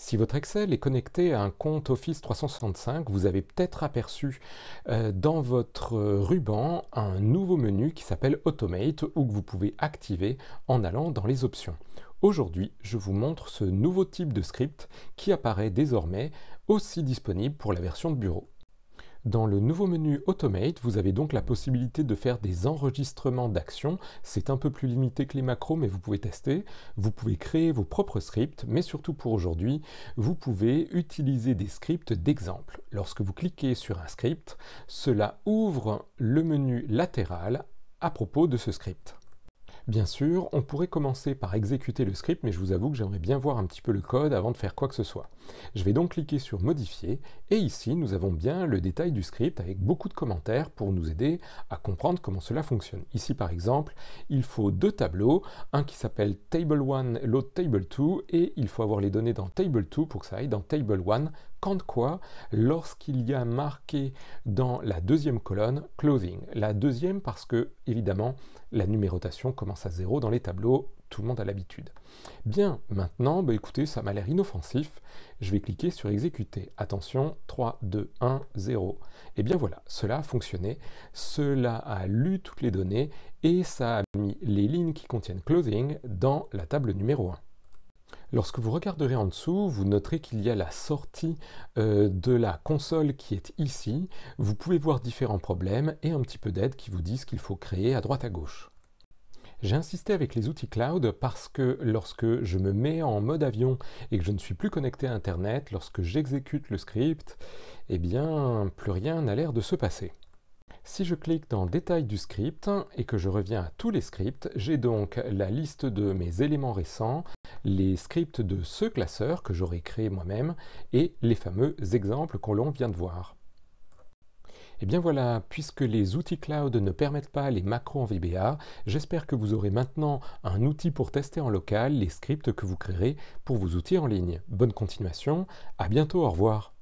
Si votre Excel est connecté à un compte Office 365, vous avez peut-être aperçu euh, dans votre ruban un nouveau menu qui s'appelle Automate ou que vous pouvez activer en allant dans les options. Aujourd'hui, je vous montre ce nouveau type de script qui apparaît désormais aussi disponible pour la version de bureau. Dans le nouveau menu Automate, vous avez donc la possibilité de faire des enregistrements d'actions. C'est un peu plus limité que les macros, mais vous pouvez tester. Vous pouvez créer vos propres scripts, mais surtout pour aujourd'hui, vous pouvez utiliser des scripts d'exemple. Lorsque vous cliquez sur un script, cela ouvre le menu latéral à propos de ce script. Bien sûr, on pourrait commencer par exécuter le script, mais je vous avoue que j'aimerais bien voir un petit peu le code avant de faire quoi que ce soit. Je vais donc cliquer sur Modifier, et ici nous avons bien le détail du script avec beaucoup de commentaires pour nous aider à comprendre comment cela fonctionne. Ici par exemple, il faut deux tableaux, un qui s'appelle Table 1, l'autre Table 2, et il faut avoir les données dans Table 2 pour que ça aille dans Table 1 quand quoi Lorsqu'il y a marqué dans la deuxième colonne closing. La deuxième parce que, évidemment, la numérotation commence à zéro dans les tableaux, tout le monde a l'habitude. Bien, maintenant, bah écoutez, ça m'a l'air inoffensif, je vais cliquer sur exécuter. Attention, 3, 2, 1, 0. Et bien voilà, cela a fonctionné, cela a lu toutes les données et ça a mis les lignes qui contiennent closing dans la table numéro 1. Lorsque vous regarderez en dessous, vous noterez qu'il y a la sortie euh, de la console qui est ici. Vous pouvez voir différents problèmes et un petit peu d'aide qui vous disent qu'il faut créer à droite à gauche. J'ai insisté avec les outils cloud parce que lorsque je me mets en mode avion et que je ne suis plus connecté à Internet, lorsque j'exécute le script, eh bien, plus rien n'a l'air de se passer. Si je clique dans Détail du script et que je reviens à tous les scripts, j'ai donc la liste de mes éléments récents, les scripts de ce classeur que j'aurai créé moi-même et les fameux exemples qu'on l'on vient de voir. Et eh bien voilà, puisque les outils cloud ne permettent pas les macros en VBA, j'espère que vous aurez maintenant un outil pour tester en local les scripts que vous créerez pour vos outils en ligne. Bonne continuation, à bientôt, au revoir.